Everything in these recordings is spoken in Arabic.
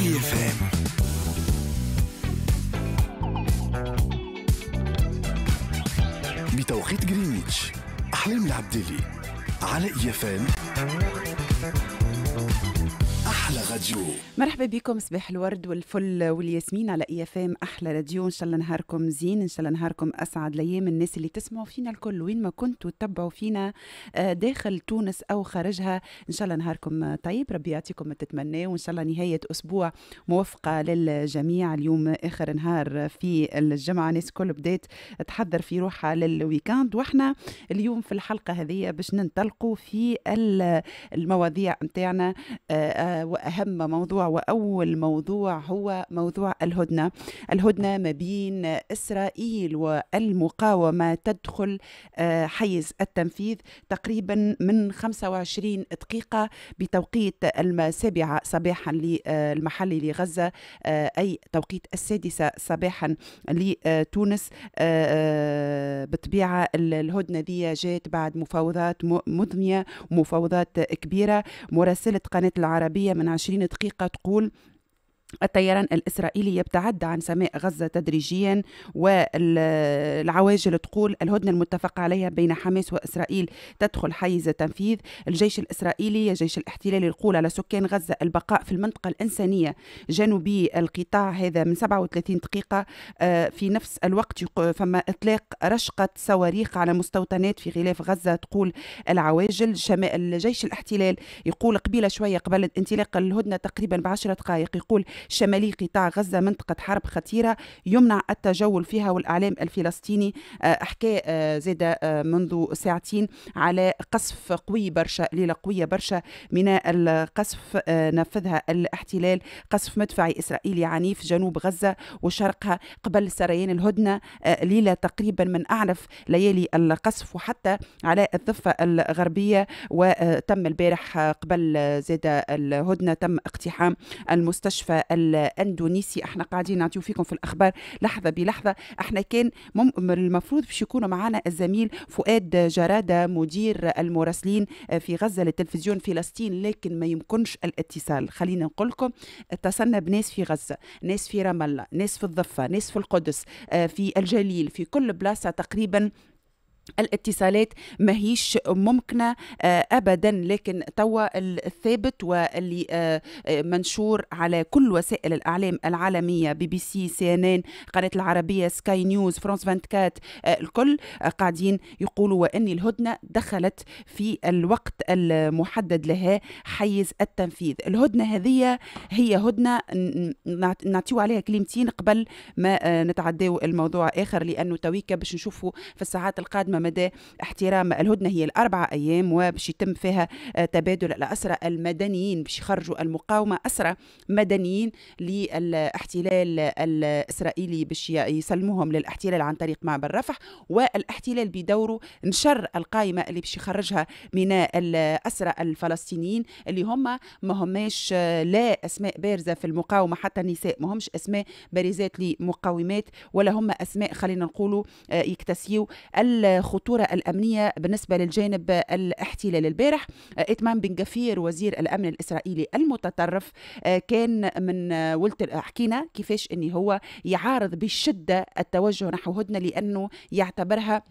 IFM. بتوقيت جرينتش أحلام العبدلي على إيفان احلى راديو مرحبا بكم صباح الورد والفل والياسمين على اي اف ام احلى راديو ان شاء الله نهاركم زين ان شاء الله نهاركم اسعد الايام الناس اللي تسمعوا فينا الكل وين ما كنتوا تتبعوا فينا آه، داخل تونس او خارجها ان شاء الله نهاركم طيب ربي يعطيكم ما تتمناه وان شاء الله نهايه اسبوع موفقه للجميع اليوم اخر نهار في الجمعه ناس الكل بدات تحضر في روحها للويكاند واحنا اليوم في الحلقه هذه باش ننطلقوا في المواضيع نتاعنا آه، آه، وأهم موضوع وأول موضوع هو موضوع الهدنة الهدنة ما بين إسرائيل والمقاومة تدخل آه، حيز التنفيذ تقريبا من 25 دقيقة بتوقيت السابعة صباحا للمحلي آه، لغزة آه، أي توقيت السادسة صباحا لتونس بالطبيعة الهدنة دي جات بعد مفاوضات مضنية ومفاوضات كبيرة مراسلة قناة العربية من 20 دقيقه تقول الطيران الإسرائيلي يبتعد عن سماء غزة تدريجيا والعواجل تقول الهدنة المتفق عليها بين حماس وإسرائيل تدخل حيز التنفيذ الجيش الإسرائيلي جيش الاحتلال يقول على سكان غزة البقاء في المنطقة الإنسانية جنوبي القطاع هذا من 37 دقيقة آه، في نفس الوقت فما إطلاق رشقة صواريخ على مستوطنات في غلاف غزة تقول العواجل الجيش الاحتلال يقول قبيلة شوية قبل انطلاق الهدنة تقريبا بعشرة دقائق يقول شمالي قطاع غزة منطقة حرب خطيرة يمنع التجول فيها والإعلام الفلسطيني آه، احكى آه، زاد آه، منذ ساعتين على قصف قوي برشا ليلة قوية برشا من القصف نفذها الاحتلال قصف مدفعي إسرائيلي عنيف جنوب غزة وشرقها قبل سريان الهدنة ليلة تقريبا من أعنف ليالي القصف وحتى على الضفة الغربية وتم البارح قبل زاد الهدنة تم اقتحام المستشفى الاندونيسي احنا قاعدين نعطيو فيكم في الاخبار لحظه بلحظه احنا كان المفروض باش يكونوا معنا الزميل فؤاد جراده مدير المراسلين آه، في غزه للتلفزيون فلسطين لكن ما يمكنش الاتصال خلينا نقول لكم اتصلنا بناس في غزه ناس في رام الله ناس في الضفه ناس في القدس آه، في الجليل في كل بلاصه تقريبا الاتصالات ماهيش ممكنه آه، ابدا لكن توا الثابت واللي آه، آه، منشور على كل وسائل الاعلام العالميه بي بي سي سي ان ان قناه العربيه سكاي نيوز فرانس 24 الكل قاعدين يقولوا وان الهدنه دخلت في الوقت المحدد لها حيز التنفيذ الهدنه هذه هي هدنه نعطيو عليها كلمتين قبل ما نتعداو الموضوع اخر لانه تويكا باش نشوفوا في الساعات القادمه مدى احترام الهدنة هي الأربعة أيام وباش يتم فيها آه، تبادل الأسرى المدنيين باش يخرجوا المقاومة أسرى مدنيين للاحتلال الإسرائيلي باش يسلموهم للاحتلال عن طريق معبر رفح والاحتلال بدوره نشر القائمة اللي باش يخرجها من الأسرى الفلسطينيين اللي هم ما هماش آه، لا أسماء بارزة في المقاومة حتى النساء ما همش أسماء بارزات لمقاومات ولا هم أسماء خلينا نقولوا آه، يكتسيوا الخطورة الأمنية بالنسبة للجانب الاحتلال البارح إتمام بن جفير وزير الأمن الإسرائيلي المتطرف آه، كان من ولت آه، آه، حكينا كيفاش أني هو يعارض بشدة التوجه نحو هدنة لأنه يعتبرها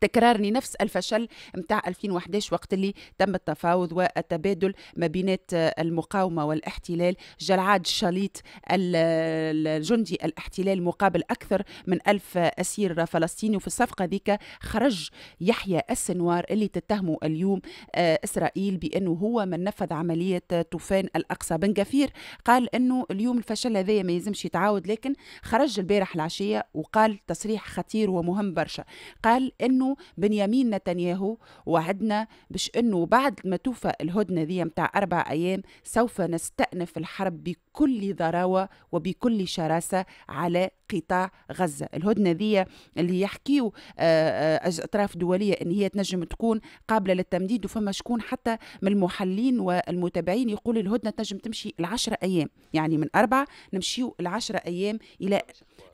تكرار لنفس الفشل متاع 2011 وقت اللي تم التفاوض والتبادل ما بينات المقاومة والاحتلال جلعاد شليط الجندي الاحتلال مقابل أكثر من ألف أسير فلسطيني وفي الصفقة ذيك خرج يحيى السنوار اللي تتهمه اليوم آه، إسرائيل بأنه هو من نفذ عملية طوفان الأقصى بن غفير قال أنه اليوم الفشل هذايا ما يلزمش يتعاود لكن خرج البارح العشية وقال تصريح خطير ومهم برشا قال أنه انه بنيامين نتنياهو وعدنا باش انه بعد ما توفى الهدنه ذي متاع اربع ايام سوف نستأنف الحرب بكل ضراوه وبكل شراسه على قطاع غزه الهدنه ذي اللي يحكيوا آه، آه، اطراف دوليه ان هي تنجم تكون قابله للتمديد وفما شكون حتى من المحلين والمتابعين يقول الهدنه تنجم تمشي العشرة ايام يعني من اربعه نمشيو العشرة ايام الى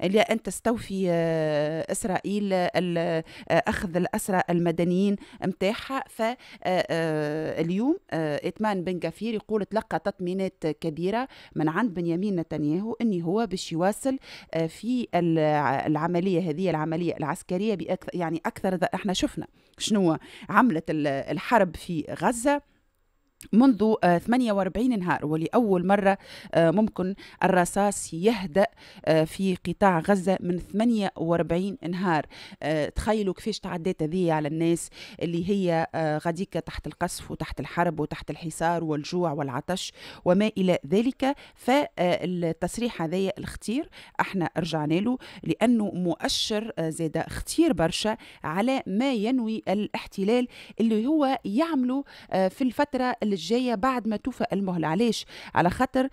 الى ان تستوفي آه، اسرائيل اخذ الاسرى المدنيين متاعها اليوم اتمان بن كفير يقول تلقى تطمينات كبيره من عند بنيامين نتنياهو اني هو باش يواصل في في العمليه هذه العمليه العسكريه باكثر يعني اكثر احنا شفنا شنو عملت الحرب في غزه منذ 48 آه، نهار ولأول مرة آه، ممكن الرصاص يهدأ آه، في قطاع غزة من 48 نهار تخيلوا كيفاش تعدات هذه على الناس اللي هي غاديكة تحت القصف وتحت الحرب وتحت الحصار والجوع والعطش وما إلى ذلك فالتصريح هذايا الاختير احنا رجعنا له لأنه مؤشر زاد اختير برشا على ما ينوي الاحتلال اللي هو يعمله في الفترة اللي الجايه بعد ما توفى المهله علاش على خاطر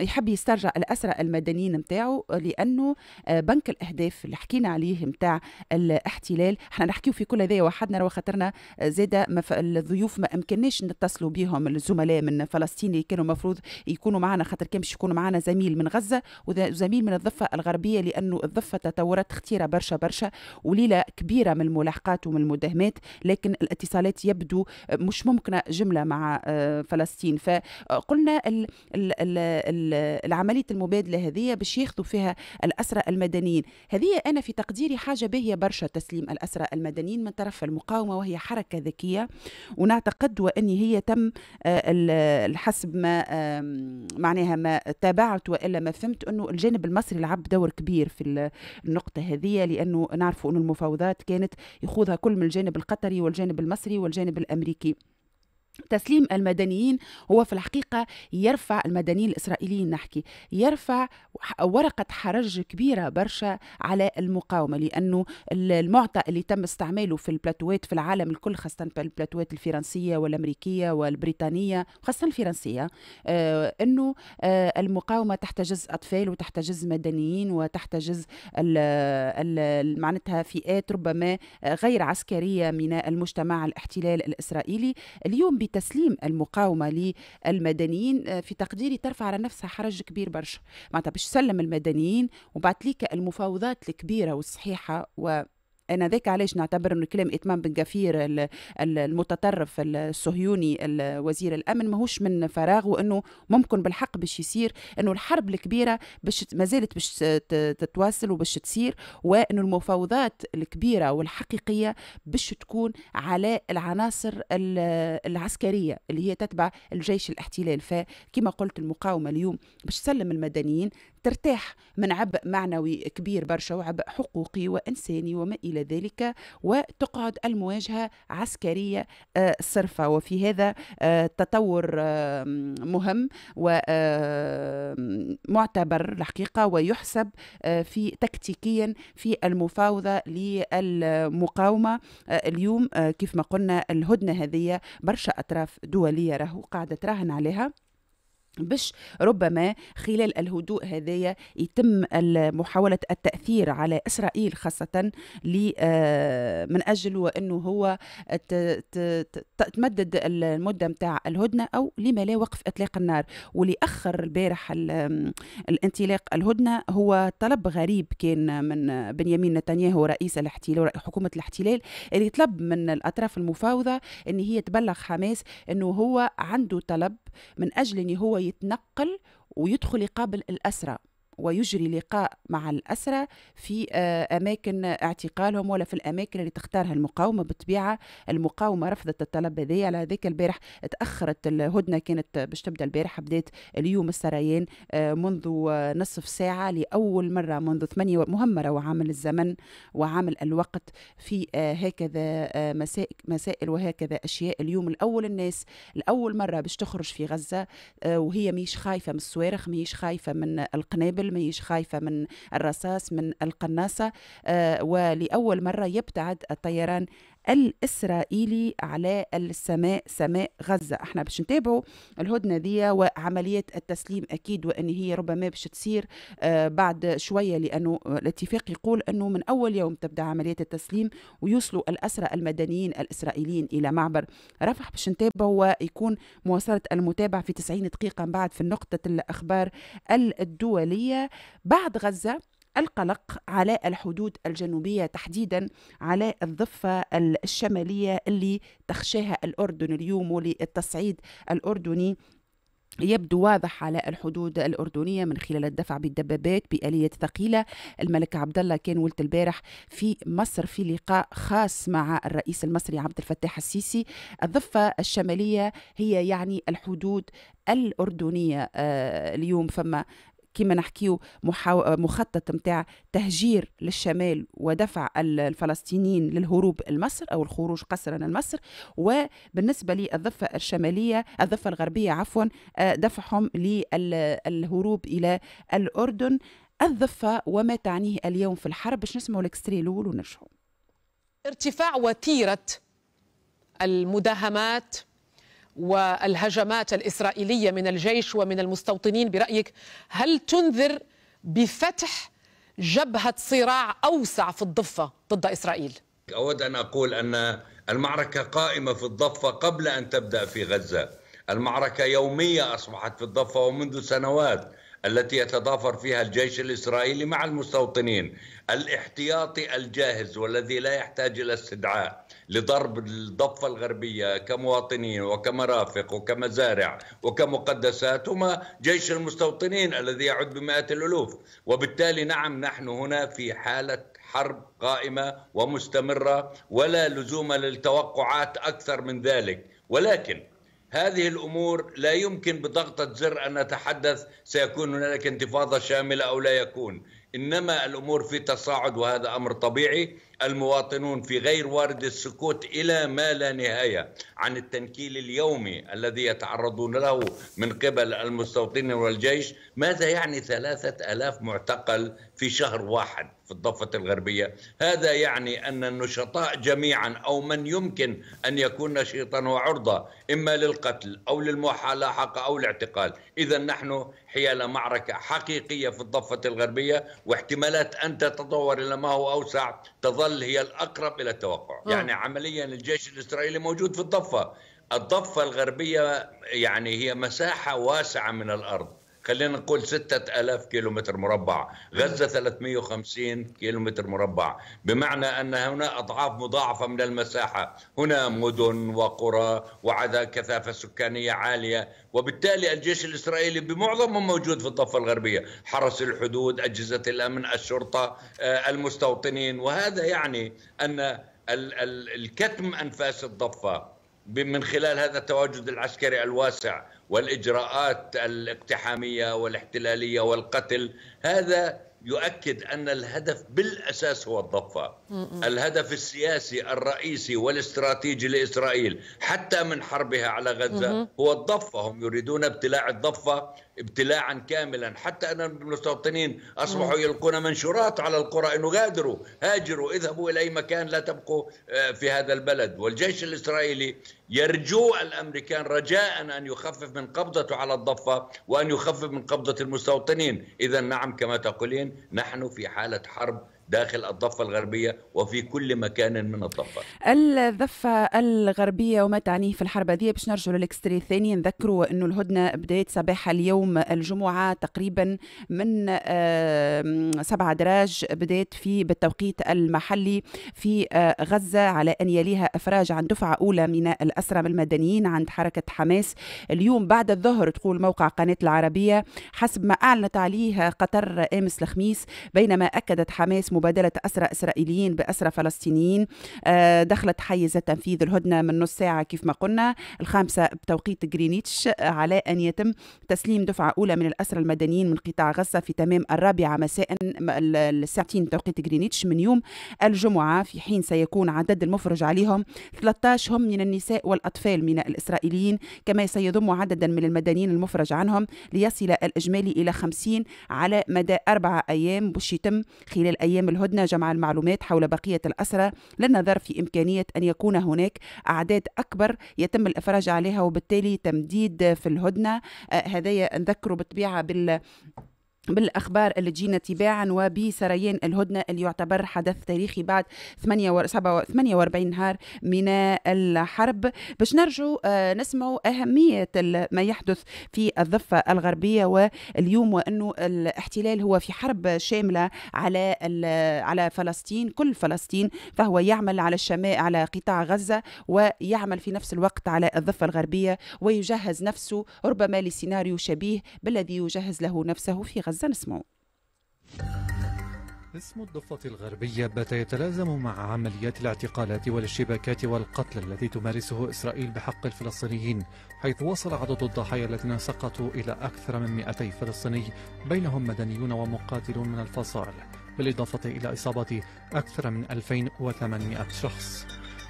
يحب يسترجع الاسرى المدنيين نتاعو لانه آه، بنك الاهداف اللي حكينا عليه نتاع الاحتلال احنا نحكيو في كل هذايا وحدنا راهو خاطرنا آه، زاده مف... الضيوف ما امكناش نتصلوا بهم الزملاء من فلسطين اللي كانوا مفروض يكونوا معنا خاطر كان باش يكونوا معنا زميل من غزه وزميل من الضفه الغربيه لانه الضفه تطورت اختيره برشا برشا وليله كبيره من الملاحقات ومن المداهمات لكن الاتصالات يبدو آه، مش ممكن اثناء جمله مع آه، فلسطين فقلنا العمليه المبادله هذه باش ياخذوا فيها الاسرى المدنيين هذه انا في تقديري حاجه باهيه برشا تسليم الاسرى المدنيين من طرف المقاومه وهي حركه ذكيه ونعتقد وان هي تم آه، حسب ما معناها ما تابعت والا ما فهمت انه الجانب المصري لعب دور كبير في النقطه هذه لانه نعرفوا انه المفاوضات كانت يخوضها كل من الجانب القطري والجانب المصري والجانب الامريكي تسليم المدنيين هو في الحقيقة يرفع المدنيين الإسرائيليين نحكي يرفع ورقة حرج كبيرة برشا على المقاومة لأنه المعطى اللي تم استعماله في البلاتوات في العالم الكل خاصة البلاتوات الفرنسية والأمريكية والبريطانية خاصة الفرنسية آه، أنه آه، المقاومة تحتجز أطفال وتحتجز مدنيين وتحتجز معناتها فئات ربما غير عسكرية من المجتمع الاحتلال الإسرائيلي اليوم بتسليم المقاومه للمدنيين آه، في تقديري ترفع على نفسها حرج كبير برشا معناتها باش تسلم المدنيين وبعد ليك المفاوضات الكبيره والصحيحه و انا ذاك علاش نعتبر انه كلام اتمام بن غفير المتطرف الصهيوني وزير الامن ماهوش من فراغ وانه ممكن بالحق باش يصير انه الحرب الكبيره باش ما زالت باش تتواصل وباش تصير وانه المفاوضات الكبيره والحقيقيه باش تكون على العناصر العسكريه اللي هي تتبع الجيش الاحتلال فكما قلت المقاومه اليوم باش تسلم المدنيين ترتاح من عبء معنوي كبير برشا وعبء حقوقي وإنساني وما إلى ذلك وتقعد المواجهة عسكرية آه، صرفة وفي هذا آه، تطور آه، مهم ومعتبر الحقيقة ويحسب في تكتيكيا في المفاوضة للمقاومة اليوم كيف ما قلنا الهدنة هذه برشا أطراف دولية راهو قاعدة تراهن عليها باش ربما خلال الهدوء هذايا يتم محاولة التأثير على إسرائيل خاصة آه، من أجل أنه هو تمدد المدة متاع الهدنة أو لما لا وقف إطلاق النار واللي أخر البارح الانطلاق الهدنة هو طلب غريب كان من بنيامين نتنياهو رئيس الاحتلال حكومة الاحتلال اللي طلب من الأطراف المفاوضة أن هي تبلغ حماس أنه هو عنده طلب من أجل أن هو يتنقل ويدخل يقابل الأسرى ويجري لقاء مع الأسرة في آه، أماكن اعتقالهم ولا في الأماكن اللي تختارها المقاومة بالطبيعة المقاومة رفضت الطلب هذايا على هذاك البارح تأخرت الهدنة كانت باش تبدا البارح بدات اليوم السريان آه، منذ آه، نصف ساعة لأول مرة منذ ثمانية مهمرة وعامل الزمن وعامل الوقت في هكذا مسائل وهكذا أشياء اليوم الأول الناس الأول مرة باش تخرج في غزة وهي مش خايفة من الصواريخ مش خايفة من القنابل ما ماهيش خايفة من الرصاص من القناصة آه، ولأول مرة يبتعد الطيران الإسرائيلي على السماء سماء غزة احنا باش نتابعوا الهدنة دي وعملية التسليم أكيد وأن هي ربما باش تصير آه، بعد شوية لأنه الاتفاق يقول أنه من أول يوم تبدأ عملية التسليم ويوصلوا الأسرى المدنيين الإسرائيليين إلى معبر رفح باش نتابعوا ويكون مواصلة المتابعة في 90 دقيقة من بعد في نقطة الأخبار الدولية بعد غزة القلق على الحدود الجنوبية تحديدا على الضفة الشمالية اللي تخشاها الأردن اليوم وللتصعيد الأردني يبدو واضح على الحدود الأردنية من خلال الدفع بالدبابات بآلية ثقيلة الملك عبد الله كان ولد البارح في مصر في لقاء خاص مع الرئيس المصري عبد الفتاح السيسي الضفة الشمالية هي يعني الحدود الأردنية آه، اليوم فما كما نحكيو محاو... مخطط متاع تهجير للشمال ودفع الفلسطينيين للهروب لمصر او الخروج قسرا لمصر وبالنسبه للضفه الشماليه الضفه الغربيه عفوا آه، دفعهم للهروب الى الاردن الضفه وما تعنيه اليوم في الحرب باش نسمعوا الاكستري الاول ونرجعوا ارتفاع وتيره المداهمات والهجمات الإسرائيلية من الجيش ومن المستوطنين برأيك هل تنذر بفتح جبهة صراع أوسع في الضفة ضد إسرائيل؟ أود أن أقول أن المعركة قائمة في الضفة قبل أن تبدأ في غزة المعركة يومية أصبحت في الضفة ومنذ سنوات التي يتضافر فيها الجيش الاسرائيلي مع المستوطنين الاحتياطي الجاهز والذي لا يحتاج الى استدعاء لضرب الضفه الغربيه كمواطنين وكمرافق وكمزارع وكمقدسات هما جيش المستوطنين الذي يعد بمئات الالوف وبالتالي نعم نحن هنا في حاله حرب قائمه ومستمره ولا لزوم للتوقعات اكثر من ذلك ولكن هذه الامور لا يمكن بضغطه زر ان نتحدث سيكون هنالك انتفاضه شامله او لا يكون انما الامور في تصاعد وهذا امر طبيعي المواطنون في غير وارد السكوت الى ما لا نهايه عن التنكيل اليومي الذي يتعرضون له من قبل المستوطنين والجيش، ماذا يعني ثلاثة ألاف معتقل في شهر واحد في الضفة الغربية؟ هذا يعني أن النشطاء جميعا أو من يمكن أن يكون نشيطا وعرضة إما للقتل أو للملاحقة أو الاعتقال، إذا نحن حيال معركة حقيقية في الضفة الغربية واحتمالات أن تتطور إلى ما هو أوسع تظل تظل هي الأقرب إلى التوقع م. آه. يعني عمليا الجيش الإسرائيلي موجود في الضفة الضفة الغربية يعني هي مساحة واسعة من الأرض خلينا نقول 6000 كيلومتر مربع غزة 350 كيلومتر مربع بمعنى أن هنا أضعاف مضاعفة من المساحة هنا مدن وقرى وعدا كثافة سكانية عالية وبالتالي الجيش الإسرائيلي بمعظمه موجود في الضفة الغربية حرس الحدود أجهزة الأمن الشرطة آه، المستوطنين وهذا يعني أن الكتم أنفاس الضفة من خلال هذا التواجد العسكري الواسع والاجراءات الاقتحاميه والاحتلاليه والقتل هذا يؤكد ان الهدف بالاساس هو الضفه الهدف السياسي الرئيسي والاستراتيجي لإسرائيل حتى من حربها على غزة هو الضفة هم يريدون ابتلاع الضفة ابتلاعا كاملا حتى أن المستوطنين أصبحوا يلقون منشورات على القرى أنه غادروا هاجروا اذهبوا إلى أي مكان لا تبقوا آه، في هذا البلد والجيش الإسرائيلي يرجو الأمريكان رجاء أن يخفف من قبضته على الضفة وأن يخفف من قبضة المستوطنين إذا نعم كما تقولين نحن في حالة حرب داخل الضفة الغربية وفي كل مكان من الضفة الضفة الغربية وما تعنيه في الحرب هذه باش نرجعوا للإكستري الثاني نذكروا أنه الهدنة بدأت صباح اليوم الجمعة تقريبا من سبعة دراج بدأت في بالتوقيت المحلي في آه، غزة على أن يليها أفراج عن دفعة أولى من الأسرى المدنيين عند حركة حماس اليوم بعد الظهر تقول موقع قناة العربية حسب ما أعلنت عليه قطر أمس الخميس بينما أكدت حماس مبادلة أسرى إسرائيليين بأسرى فلسطينيين آه، دخلت حيز تنفيذ الهدنة من نص ساعة كيف ما قلنا الخامسة بتوقيت جرينيتش آه، على أن يتم تسليم دفعة أولى من الأسرى المدنيين من قطاع غزة في تمام الرابعة مساء الساعتين توقيت جرينيتش من يوم الجمعة في حين سيكون عدد المفرج عليهم 13 هم من النساء والأطفال من الإسرائيليين كما سيضم عددا من المدنيين المفرج عنهم ليصل الإجمالي إلى 50 على مدى أربعة أيام باش يتم خلال أيام أيام الهدنة جمع المعلومات حول بقية الأسرة للنظر في إمكانية أن يكون هناك أعداد أكبر يتم الإفراج عليها وبالتالي تمديد في الهدنة آه، هذايا نذكره بالطبيعة بال بالاخبار اللي تجينا تباعا وبسريان الهدنه اللي يعتبر حدث تاريخي بعد 48 نهار من الحرب باش نرجو آه، نسمعوا اهميه ما يحدث في الضفه الغربيه واليوم وانه الاحتلال هو في حرب شامله على على فلسطين كل فلسطين فهو يعمل على الشمال على قطاع غزه ويعمل في نفس الوقت على الضفه الغربيه ويجهز نفسه ربما لسيناريو شبيه بالذي يجهز له نفسه في غزه غزة نسمو اسم الضفة الغربية بات يتلازم مع عمليات الاعتقالات والاشتباكات والقتل الذي تمارسه إسرائيل بحق الفلسطينيين حيث وصل عدد الضحايا الذين سقطوا إلى أكثر من 200 فلسطيني بينهم مدنيون ومقاتلون من الفصائل بالإضافة إلى إصابة أكثر من 2800 شخص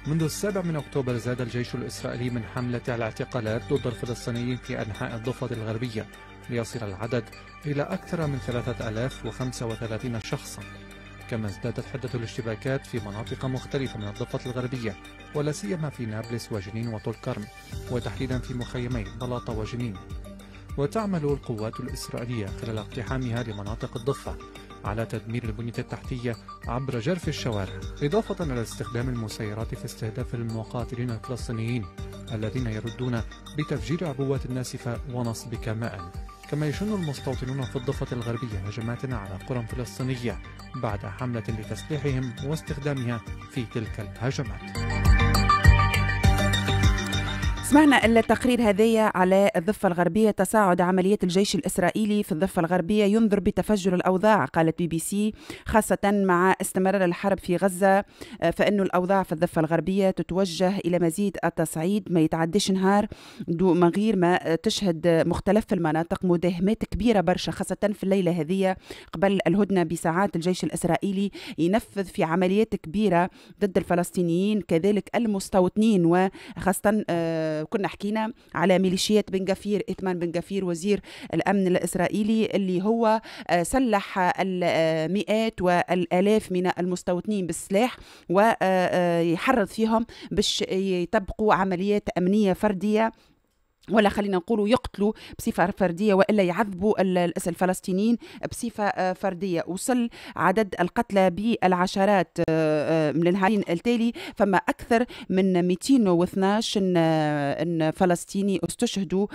منذ السابع من أكتوبر زاد الجيش الإسرائيلي من حملة الاعتقالات ضد الفلسطينيين في أنحاء الضفة الغربية ليصل العدد إلى أكثر من 3035 شخصا كما ازدادت حدة الاشتباكات في مناطق مختلفة من الضفة الغربية ولا سيما في نابلس وجنين وطول كرم وتحديدا في مخيمي بلاطة وجنين وتعمل القوات الإسرائيلية خلال اقتحامها لمناطق الضفة على تدمير البنية التحتية عبر جرف الشوارع إضافة إلى استخدام المسيرات في استهداف المقاتلين الفلسطينيين الذين يردون بتفجير عبوات ناسفة ونصب كمائن كما يشن المستوطنون في الضفة الغربية هجمات على قرى فلسطينية بعد حملة لتسليحهم واستخدامها في تلك الهجمات سمعنا التقرير هذايا على الضفة الغربية تصاعد عمليات الجيش الإسرائيلي في الضفة الغربية ينذر بتفجر الأوضاع قالت بي بي سي خاصة مع استمرار الحرب في غزة فإن الأوضاع في الضفة الغربية تتوجه إلى مزيد التصعيد ما يتعديش نهار من غير ما تشهد مختلف المناطق مداهمات كبيرة برشا خاصة في الليلة هذه قبل الهدنة بساعات الجيش الإسرائيلي ينفذ في عمليات كبيرة ضد الفلسطينيين كذلك المستوطنين وخاصة آه، كنا حكينا على ميليشيات بن جفير إتمان بن جفير وزير الأمن الإسرائيلي اللي هو آه، سلح المئات والآلاف من المستوطنين بالسلاح ويحرض آه، آه، فيهم باش يطبقوا عمليات أمنية فردية ولا خلينا نقولوا يقتلوا بصفة فردية وإلا يعذبوا الفلسطينيين بصفة آه، فردية وصل عدد القتلى بالعشرات آه، آه، من النهارين التالي فما أكثر من 212 إن فلسطيني استشهدوا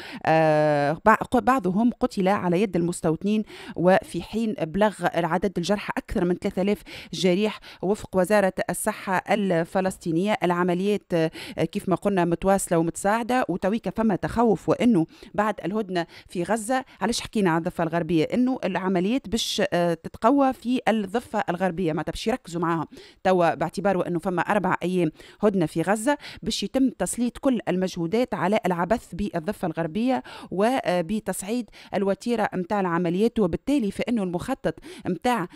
بعضهم قتل على يد المستوطنين وفي حين بلغ عدد الجرحى أكثر من 3000 جريح وفق وزارة الصحة الفلسطينية العمليات كيف ما قلنا متواصلة ومتساعدة وتويكا فما تخوف التخوف وانه بعد الهدنه في غزه علاش حكينا على الضفه الغربيه انه العمليات باش آه، تتقوى في الضفه الغربيه معناتها باش يركزوا معاها توا باعتباره انه فما اربع ايام هدنه في غزه باش يتم تسليط كل المجهودات على العبث بالضفه الغربيه وبتصعيد آه، الوتيره نتاع العمليات وبالتالي فانه المخطط نتاع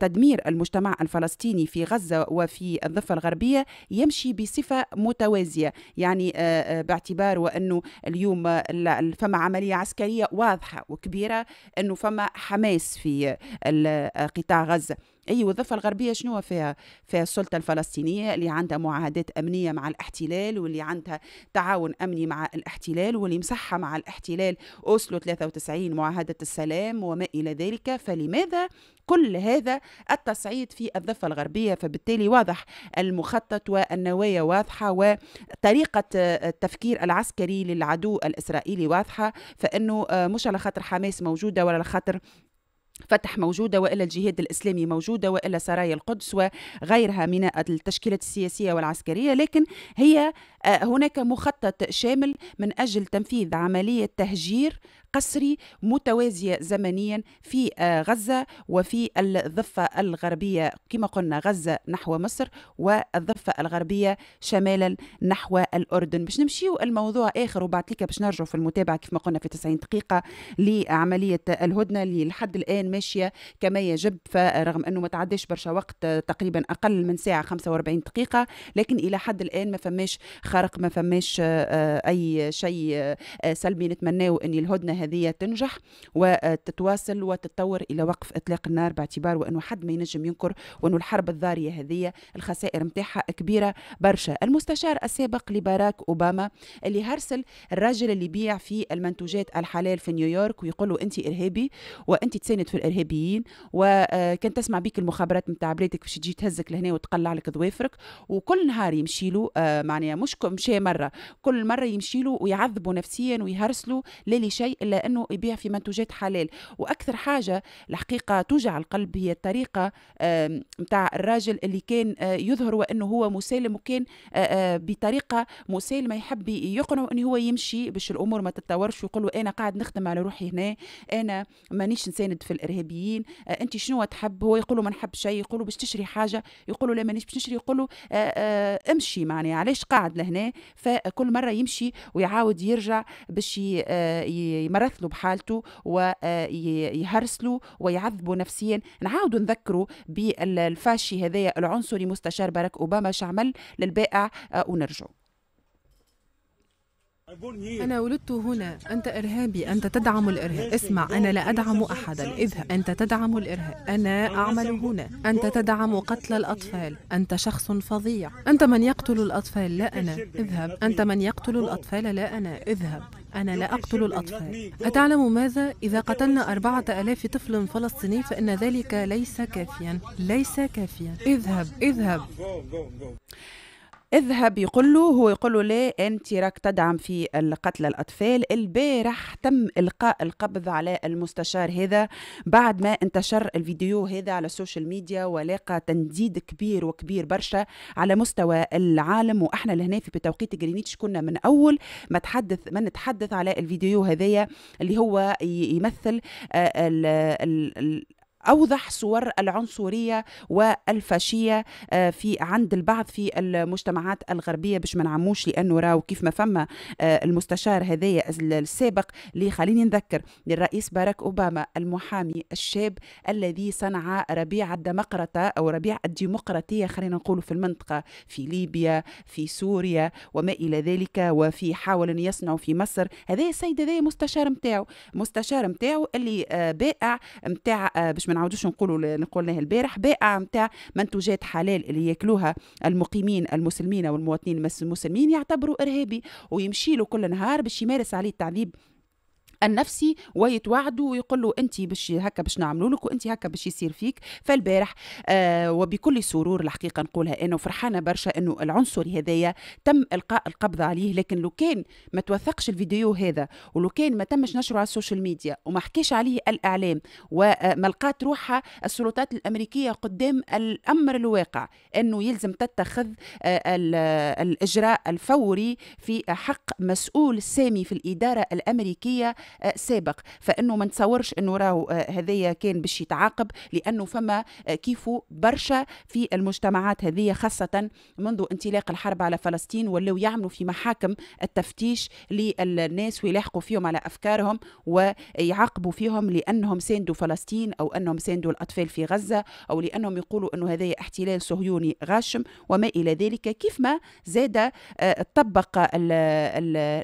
تدمير المجتمع الفلسطيني في غزه وفي الضفه الغربيه يمشي بصفه متوازيه يعني آه، باعتبار وانه اليوم فما عملية عسكرية واضحة وكبيرة أنه فما حماس في قطاع غزة اي والضفه الغربيه شنو فيها فيها السلطه الفلسطينيه اللي عندها معاهدات امنيه مع الاحتلال واللي عندها تعاون امني مع الاحتلال واللي مسحه مع الاحتلال اوسلو 93 معاهده السلام وما الى ذلك فلماذا كل هذا التصعيد في الضفه الغربيه فبالتالي واضح المخطط والنوايا واضحه وطريقه التفكير العسكري للعدو الاسرائيلي واضحه فانه مش على خاطر حماس موجوده ولا على خاطر فتح موجودة وإلى الجهاد الإسلامي موجودة وإلى سرايا القدس وغيرها من التشكيلات السياسية والعسكرية لكن هي آه، هناك مخطط شامل من أجل تنفيذ عملية تهجير قسري متوازية زمنيا في آه، غزة وفي الضفة الغربية كما قلنا غزة نحو مصر والضفة الغربية شمالا نحو الأردن باش نمشيو الموضوع آخر وبعد لك باش نرجعوا في المتابعة كما قلنا في 90 دقيقة لعملية الهدنة اللي لحد الآن ماشية كما يجب فرغم أنه ما تعداش برشا وقت آه، تقريبا أقل من ساعة 45 دقيقة لكن إلى حد الآن ما فماش خرق ما فماش آه، أي شيء سلبي نتمناو أن الهدنة هذه تنجح وتتواصل وتتطور الى وقف اطلاق النار باعتبار وانه حد ما ينجم ينكر وانه الحرب الضاريه هذه الخسائر نتاعها كبيره برشا المستشار السابق لباراك اوباما اللي هرسل الراجل اللي بيع في المنتوجات الحلال في نيويورك ويقول له انت ارهابي وانت تساند في الارهابيين وكان تسمع بيك المخابرات نتاع بلادك باش تجي تهزك لهنا وتقلع لك ظوافرك وكل نهار يمشي له آه، معناها مش مشى مره كل مره يمشي له ويعذبه نفسيا ويهرسله للي شيء الا انه يبيع في منتوجات حلال واكثر حاجه الحقيقه توجع القلب هي الطريقه نتاع الراجل اللي كان آه، يظهر وانه هو مسالم وكان آه، آه، بطريقه مسالمه يحب يقنعه انه هو يمشي باش الامور ما تتطورش ويقول له انا قاعد نخدم على روحي هنا انا مانيش نساند في الارهابيين انت شنو تحب هو يقول له ما نحب شيء يقول له باش تشري حاجه يقول له لا مانيش باش نشري يقول له امشي معناها علاش قاعد لهنا فكل مره يمشي ويعاود يرجع باش يمر يعرف بحالته ويهرسلوا ويعذبوا نفسيا نعاودوا نذكروا بالفاشي هذايا العنصري مستشار باراك اوباما شعمل للبائع آه، ونرجعوا أنا ولدت هنا أنت إرهابي أنت تدعم الإرهاب اسمع أنا لا أدعم أحدا اذهب أنت تدعم الإرهاب أنا أعمل هنا أنت تدعم قتل الأطفال أنت شخص فظيع أنت من يقتل الأطفال لا أنا اذهب أنت من يقتل الأطفال لا أنا اذهب أنا لا أقتل الأطفال أتعلم ماذا؟ إذا قتلنا أربعة ألاف طفل فلسطيني فإن ذلك ليس كافيا ليس كافيا اذهب اذهب اذهب يقول له هو يقول له لا انت راك تدعم في قتل الاطفال البارح تم القاء القبض على المستشار هذا بعد ما انتشر الفيديو هذا على السوشيال ميديا ولاقى تنديد كبير وكبير برشا على مستوى العالم واحنا لهنا في بتوقيت جرينيتش كنا من اول ما تحدث ما نتحدث على الفيديو هذايا اللي هو يمثل آه، ال ال أوضح صور العنصرية والفاشية آه، في عند البعض في المجتمعات الغربية باش ما نعموش لأنه راو كيف ما فما آه، المستشار هذايا السابق اللي خليني نذكر للرئيس باراك أوباما المحامي الشاب الذي صنع ربيع الدمقرطة أو ربيع الديمقراطية خلينا نقول في المنطقة في ليبيا في سوريا وما إلى ذلك وفي حاول أن يصنع في مصر هذا السيد هذا مستشار نتاعو مستشار نتاعو اللي آه، بائع نتاع باش ما نعاودوش نقولوا اللي البارح بائع نتاع منتوجات حلال اللي ياكلوها المقيمين المسلمين والمواطنين المسلمين يعتبروا ارهابي ويمشي له كل نهار باش يمارس عليه التعذيب النفسي ويتوعدوا ويقولوا انت باش هكا باش نعملوا لك وانت هكا باش يصير فيك فالبارح آه وبكل سرور الحقيقه نقولها انا وفرحانه برشا انه العنصر هذايا تم القاء القبض عليه لكن لو كان ما توثقش الفيديو هذا ولو كان ما تمش نشره على السوشيال ميديا وما حكيش عليه الاعلام وما آه، لقات روحها السلطات الامريكيه قدام الامر الواقع انه يلزم تتخذ آه، الاجراء الفوري في حق مسؤول سامي في الاداره الامريكيه آه، سابق فانه ما نتصورش انه راهو آه، هذايا كان باش يتعاقب لانه فما آه، كيفو برشا في المجتمعات هذه خاصه منذ انطلاق الحرب على فلسطين ولاو يعملوا في محاكم التفتيش للناس ويلاحقوا فيهم على افكارهم ويعاقبوا فيهم لانهم ساندوا فلسطين او انهم ساندوا الاطفال في غزه او لانهم يقولوا انه هذا احتلال صهيوني غاشم وما الى ذلك كيف ما زاد طبق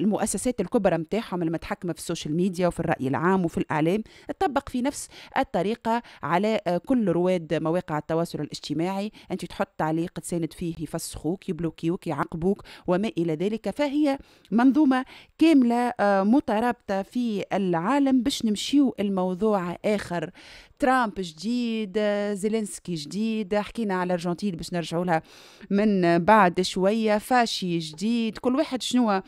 المؤسسات الكبرى نتاعهم المتحكمه في السوشيال الميديا وفي الرأي العام وفي الإعلام تطبق في نفس الطريقة على آه، كل رواد مواقع التواصل الاجتماعي أنت تحط تعليق تساند فيه يفسخوك يبلوكيوك يعاقبوك وما إلى ذلك فهي منظومة كاملة آه، مترابطة في العالم باش نمشيو الموضوع آخر ترامب جديد آه، زيلينسكي جديد حكينا على الارجنتين باش نرجعوا لها من بعد شويه فاشي جديد كل واحد شنو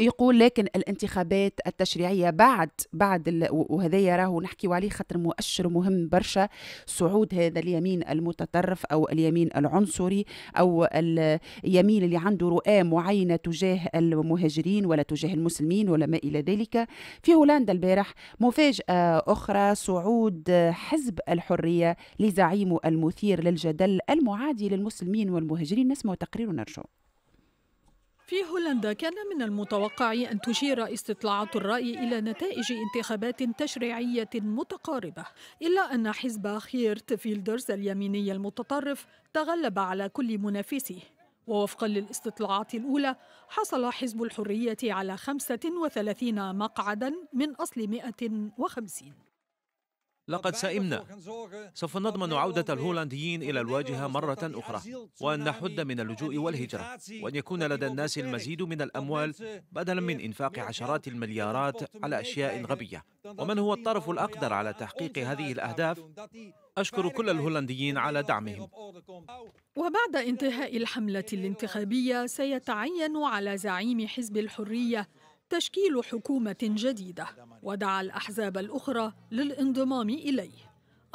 يقول لكن الانتخابات التشريعيه بعد بعد وهذايا راهو نحكيو عليه خاطر مؤشر مهم برشا صعود هذا اليمين المتطرف او اليمين العنصري او اليمين اللي عنده رؤى معينه تجاه المهاجرين ولا تجاه المسلمين ولا ما الى ذلك في هولندا البارح مفاجاه اخرى صعود حزب الحريه لزعيمه المثير للجدل المعادي للمسلمين والمهاجرين نسمع تقرير ونرجع في هولندا كان من المتوقع أن تشير استطلاعات الرأي إلى نتائج انتخابات تشريعية متقاربة إلا أن حزب خيرت فيلدرز اليميني المتطرف تغلب على كل منافسيه ووفقا للاستطلاعات الأولى حصل حزب الحرية على 35 مقعدا من أصل 150 لقد سئمنا سوف نضمن عودة الهولنديين إلى الواجهة مرة أخرى وأن نحد من اللجوء والهجرة وأن يكون لدى الناس المزيد من الأموال بدلا من إنفاق عشرات المليارات على أشياء غبية ومن هو الطرف الأقدر على تحقيق هذه الأهداف؟ أشكر كل الهولنديين على دعمهم وبعد انتهاء الحملة الانتخابية سيتعين على زعيم حزب الحرية تشكيل حكومة جديدة ودعا الأحزاب الأخرى للانضمام إليه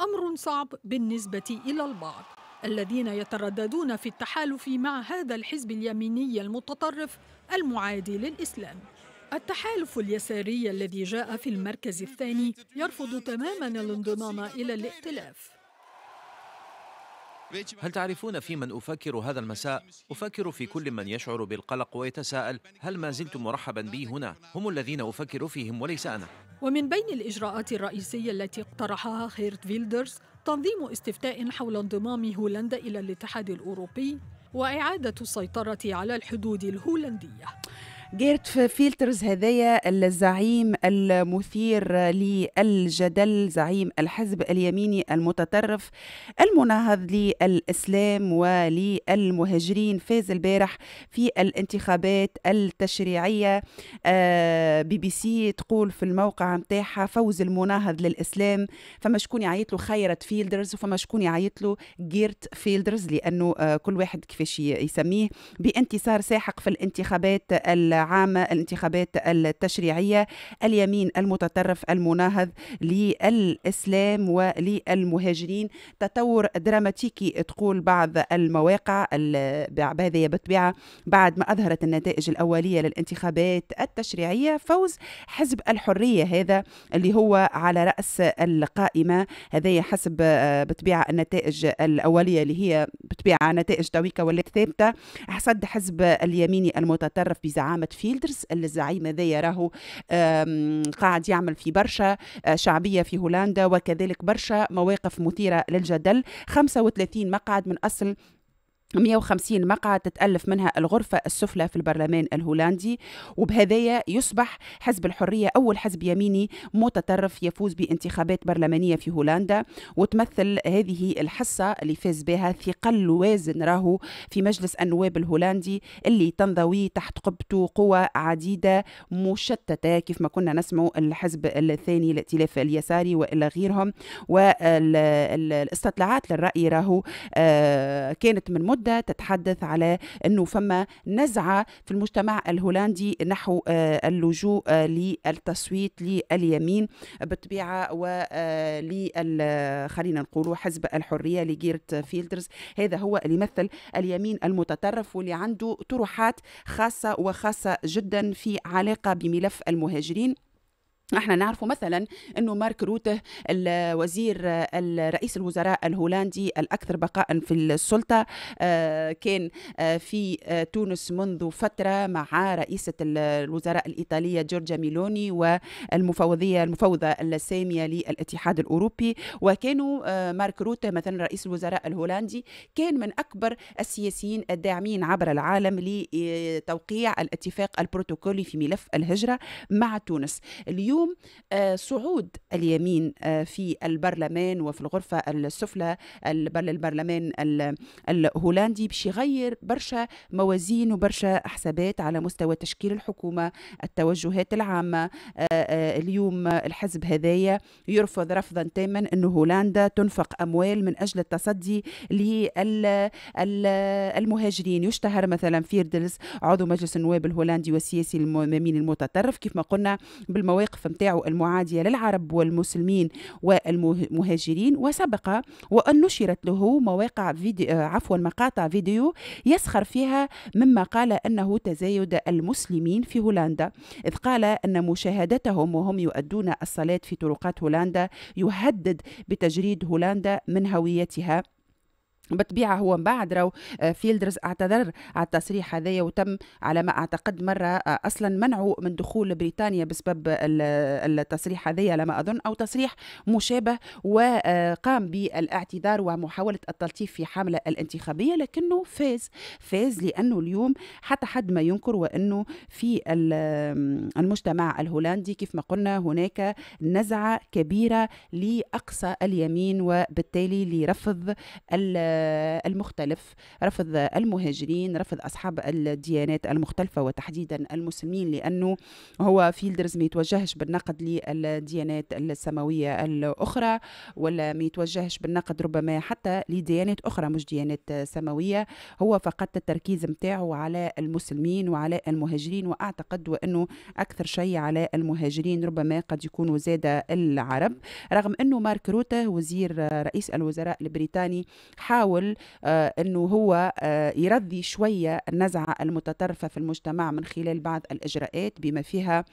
أمر صعب بالنسبة إلى البعض الذين يترددون في التحالف مع هذا الحزب اليميني المتطرف المعادي للإسلام التحالف اليساري الذي جاء في المركز الثاني يرفض تماما الانضمام إلى الائتلاف هل تعرفون في من أفكر هذا المساء؟ أفكر في كل من يشعر بالقلق ويتساءل هل ما زلت مرحبا بي هنا؟ هم الذين أفكر فيهم وليس أنا ومن بين الإجراءات الرئيسية التي اقترحها هيرت فيلدرز تنظيم استفتاء حول انضمام هولندا إلى الاتحاد الأوروبي وإعادة السيطرة على الحدود الهولندية جيرت فيلترز هذايا الزعيم المثير للجدل زعيم الحزب اليميني المتطرف المناهض للإسلام وللمهاجرين فاز البارح في الانتخابات التشريعية آه، بي بي سي تقول في الموقع متاعها فوز المناهض للإسلام فما شكون يعيط له خيرت فيلدرز وفما شكون يعيط له جيرت فيلدرز لأنه آه، كل واحد كيفاش يسميه بانتصار ساحق في الانتخابات ال عام الانتخابات التشريعية اليمين المتطرف المناهض للإسلام وللمهاجرين تطور دراماتيكي تقول بعض المواقع هذه بالطبيعة بعد ما أظهرت النتائج الأولية للانتخابات التشريعية فوز حزب الحرية هذا اللي هو على رأس القائمة هذا حسب آه، بالطبيعة النتائج الأولية اللي هي بالطبيعة نتائج تويكا ولات ثابتة حصد حزب اليميني المتطرف بزعامة روبرت فيلدرز اللي الزعيم هذايا راهو قاعد يعمل في برشا آه، شعبية في هولندا وكذلك برشا مواقف مثيرة للجدل 35 مقعد من أصل 150 مقعد تتألف منها الغرفة السفلى في البرلمان الهولندي وبهذايا يصبح حزب الحرية أول حزب يميني متطرف يفوز بانتخابات برلمانية في هولندا وتمثل هذه الحصة اللي فاز بها ثقل وازن راهو في مجلس النواب الهولندي اللي تنضوي تحت قبته قوى عديدة مشتتة كيف ما كنا نسمع الحزب الثاني الائتلاف اليساري وإلى غيرهم والاستطلاعات للرأي راهو آه، كانت من مده تتحدث على انه فما نزعه في المجتمع الهولندي نحو آه، اللجوء آه، للتصويت لليمين بالطبيعه ولل آه، خلينا نقولوا حزب الحريه لجيرت فيلدرز هذا هو اللي يمثل اليمين المتطرف واللي عنده طروحات خاصه وخاصه جدا في علاقه بملف المهاجرين احنا نعرف مثلا انه مارك روته الوزير الرئيس الوزراء الهولندي الاكثر بقاء في السلطه آه، كان آه، في آه، تونس منذ فتره مع رئيسه الوزراء الايطاليه جورجيا ميلوني والمفوضيه المفوضه الساميه للاتحاد الاوروبي وكانوا مارك روته مثلا رئيس الوزراء الهولندي كان من اكبر السياسيين الداعمين عبر العالم لتوقيع الاتفاق البروتوكولي في ملف الهجره مع تونس اليوم اليوم آه، صعود اليمين آه، في البرلمان وفي الغرفة السفلى البرلمان الهولندي باش يغير برشا موازين وبرشا حسابات على مستوى تشكيل الحكومة التوجهات العامة آه، اليوم الحزب هذايا يرفض رفضا تاما أنه هولندا تنفق أموال من أجل التصدي للمهاجرين يشتهر مثلا فيردلس عضو مجلس النواب الهولندي والسياسي الاممي المتطرف كيف ما قلنا بالمواقف نتاعو المعادية للعرب والمسلمين والمهاجرين وسبق وأن نشرت له مواقع فيديو آه، عفوا مقاطع فيديو يسخر فيها مما قال أنه تزايد المسلمين في هولندا إذ قال أن مشاهدتهم وهم يؤدون الصلاة في طرقات هولندا يهدد بتجريد هولندا من هويتها بطبيعة هو من بعد رو آه، فيلدرز اعتذر على التصريح هذايا وتم على ما اعتقد مره آه، اصلا منعه من دخول بريطانيا بسبب التصريح هذايا على ما اظن او تصريح مشابه وقام بالاعتذار ومحاوله التلطيف في حمله الانتخابيه لكنه فاز فاز لانه اليوم حتى حد ما ينكر وانه في المجتمع الهولندي كيف ما قلنا هناك نزعه كبيره لاقصى اليمين وبالتالي لرفض ال المختلف رفض المهاجرين رفض أصحاب الديانات المختلفة وتحديدا المسلمين لأنه هو فيلدرز ما يتوجهش بالنقد للديانات السماوية الأخرى ولا ما يتوجهش بالنقد ربما حتى لديانات أخرى مش ديانات سماوية هو فقط التركيز متاعه على المسلمين وعلى المهاجرين وأعتقد وأنه أكثر شيء على المهاجرين ربما قد يكونوا زاد العرب رغم أنه مارك روتا وزير رئيس الوزراء البريطاني حاول يحاول آه، أنه هو آه، يرضي شوية النزعة المتطرفة في المجتمع من خلال بعض الإجراءات بما فيها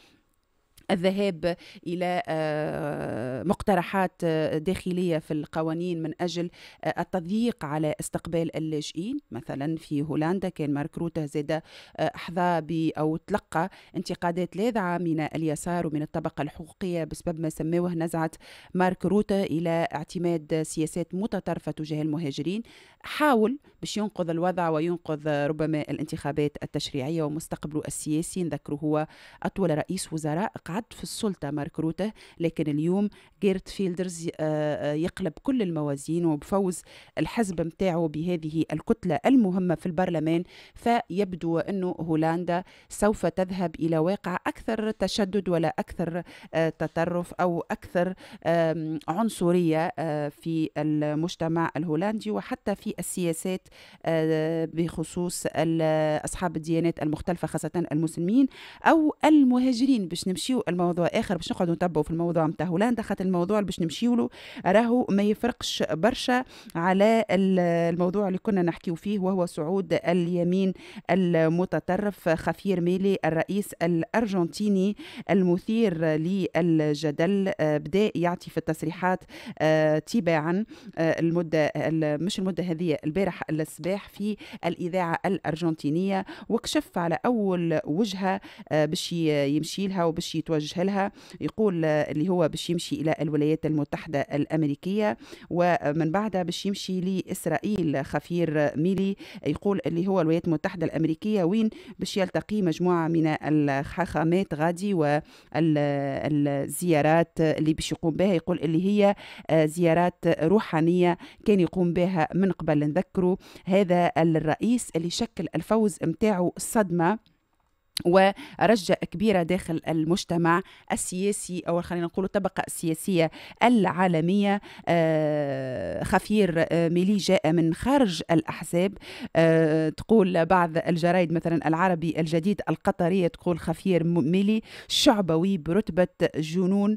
الذهاب الى آه، مقترحات آه، داخليه في القوانين من اجل آه، التضييق على استقبال اللاجئين مثلا في هولندا كان مارك روتا زاد احظى ب او تلقى انتقادات لاذعه من اليسار ومن الطبقه الحقوقيه بسبب ما سموه نزعه مارك روتا الى اعتماد سياسات متطرفه تجاه المهاجرين حاول باش ينقذ الوضع وينقذ ربما الانتخابات التشريعيه ومستقبله السياسي نذكره هو اطول رئيس وزراء قاعد قعد في السلطة مارك روته لكن اليوم جيرت فيلدرز آه، آه، يقلب كل الموازين وبفوز الحزب متاعه بهذه الكتلة المهمة في البرلمان فيبدو أنه هولندا سوف تذهب إلى واقع أكثر تشدد ولا أكثر آه، تطرف أو أكثر عنصرية في المجتمع الهولندي وحتى في السياسات بخصوص أصحاب الديانات المختلفة خاصة المسلمين أو المهاجرين باش نمشيو الموضوع اخر باش نقعدوا نتبعوا في الموضوع نتاع هولندا خاطر الموضوع اللي باش نمشيو له راهو ما يفرقش برشا على الموضوع اللي كنا نحكيو فيه وهو صعود اليمين المتطرف خفير ميلي الرئيس الارجنتيني المثير للجدل آه، بدا يعطي في التصريحات آه، تباعا آه، المده مش المده هذه البارح الصباح في الاذاعه الارجنتينيه وكشف على اول وجهه باش يمشي لها وباش يتوجه توجه لها يقول آه، اللي هو باش يمشي إلى الولايات المتحدة الأمريكية ومن بعدها باش يمشي لإسرائيل خفير ميلي يقول اللي هو الولايات المتحدة الأمريكية وين باش يلتقي مجموعة من الحاخامات غادي والزيارات اللي باش يقوم بها يقول اللي هي آه، زيارات روحانية كان يقوم بها من قبل نذكره هذا الرئيس اللي شكل الفوز نتاعو صدمة ورجة كبيرة داخل المجتمع السياسي أو خلينا نقول الطبقة السياسية العالمية آه، خفير آه، ميلي جاء من خارج الأحزاب آه، تقول بعض الجرايد مثلا العربي الجديد القطرية تقول خفير ميلي شعبوي برتبة جنون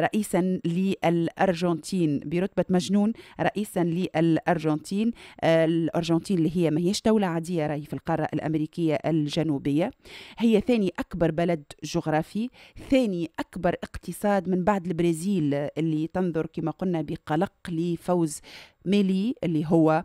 رئيسا للأرجنتين برتبة مجنون رئيسا للأرجنتين الأرجنتين اللي هي ما هيش دولة عادية راهي في القارة الأمريكية الجنوبية هي ثاني أكبر بلد جغرافي ثاني أكبر اقتصاد من بعد البرازيل اللي تنظر كما قلنا بقلق لفوز مالي اللي هو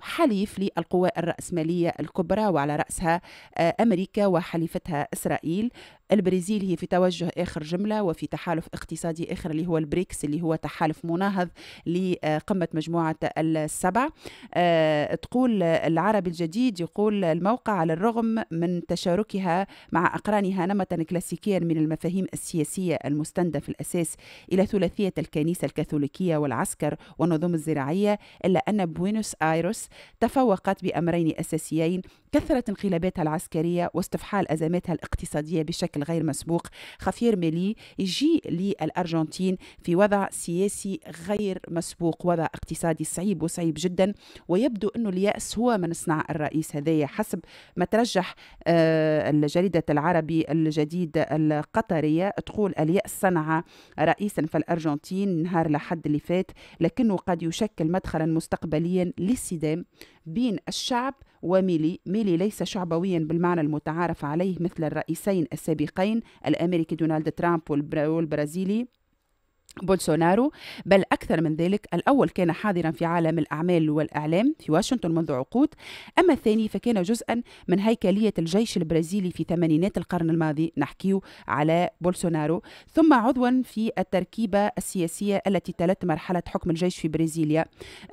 حليف للقوى الرأسمالية الكبرى وعلى رأسها آه، أمريكا وحليفتها إسرائيل البرازيل هي في توجه آخر جملة وفي تحالف اقتصادي آخر اللي هو البريكس اللي هو تحالف مناهض لقمة مجموعة السبع آه، تقول العربي الجديد يقول الموقع على الرغم من تشاركها مع أقرانها نمطا كلاسيكيا من المفاهيم السياسية المستندة في الأساس إلى ثلاثية الكنيسة الكاثوليكية والعسكر والنظم الزراعية إلا أن بوينوس آيرس تفوقت بأمرين أساسيين كثرة انقلاباتها العسكرية واستفحال أزماتها الاقتصادية بشكل غير مسبوق خفير ميلي يجي للأرجنتين في وضع سياسي غير مسبوق وضع اقتصادي صعيب وصعيب جدا ويبدو أنه اليأس هو من صنع الرئيس هذايا حسب ما ترجح آه، جريدة العربي الجديد القطرية تقول اليأس صنع رئيسا في الأرجنتين نهار لحد اللي فات لكنه قد يشكل مدخلا مستقبليا للصدام بين الشعب وميلي ميلي ليس شعبويا بالمعنى المتعارف عليه مثل الرئيسين السابقين الأمريكي دونالد ترامب والبرازيلي بولسونارو بل أكثر من ذلك الأول كان حاضرا في عالم الأعمال والإعلام في واشنطن منذ عقود أما الثاني فكان جزءا من هيكلية الجيش البرازيلي في ثمانينات القرن الماضي نحكي على بولسونارو ثم عضوا في التركيبة السياسية التي تلت مرحلة حكم الجيش في برازيليا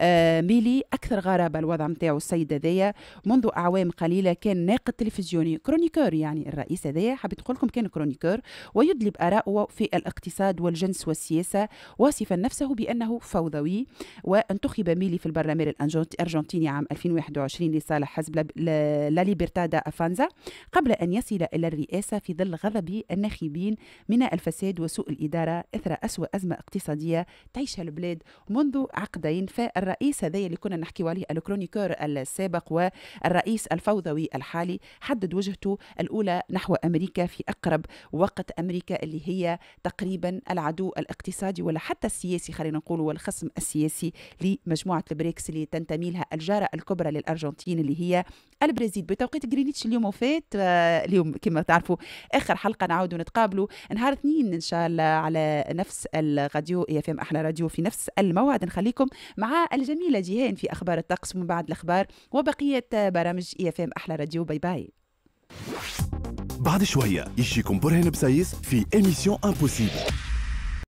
آه ميلي أكثر غرابة الوضع نتاعو السيد هذايا منذ أعوام قليلة كان ناقد تلفزيوني كرونيكور يعني الرئيس هذايا حبيت نقول لكم كان كرونيكور ويدلي بآرائه في الاقتصاد والجنس والسياسة النساء واصفا نفسه بأنه فوضوي وانتخب ميلي في البرلمان الأرجنتيني عام 2021 لصالح حزب لا ليبرتادا أفانزا قبل أن يصل إلى الرئاسة في ظل غضب الناخبين من الفساد وسوء الإدارة إثر أسوأ أزمة اقتصادية تعيشها البلاد منذ عقدين فالرئيس هذايا اللي كنا نحكيو عليه الكرونيكور السابق والرئيس الفوضوي الحالي حدد وجهته الأولى نحو أمريكا في أقرب وقت أمريكا اللي هي تقريبا العدو الاقتصادي الاقتصادي ولا حتى السياسي خلينا نقول والخصم السياسي لمجموعه البريكس اللي تنتمي لها الجاره الكبرى للارجنتين اللي هي البرازيل بتوقيت جرينيتش اليوم وفات آه، اليوم كما تعرفوا اخر حلقه نعاودوا نتقابلوا نهار اثنين ان شاء الله على نفس الراديو اف ام احلى راديو في نفس الموعد نخليكم مع الجميله جيهان في اخبار الطقس ومن بعد الاخبار وبقيه برامج اف ام احلى راديو باي باي بعد شوية يجيكم برهان بسيس في إميسيون امبوسيبل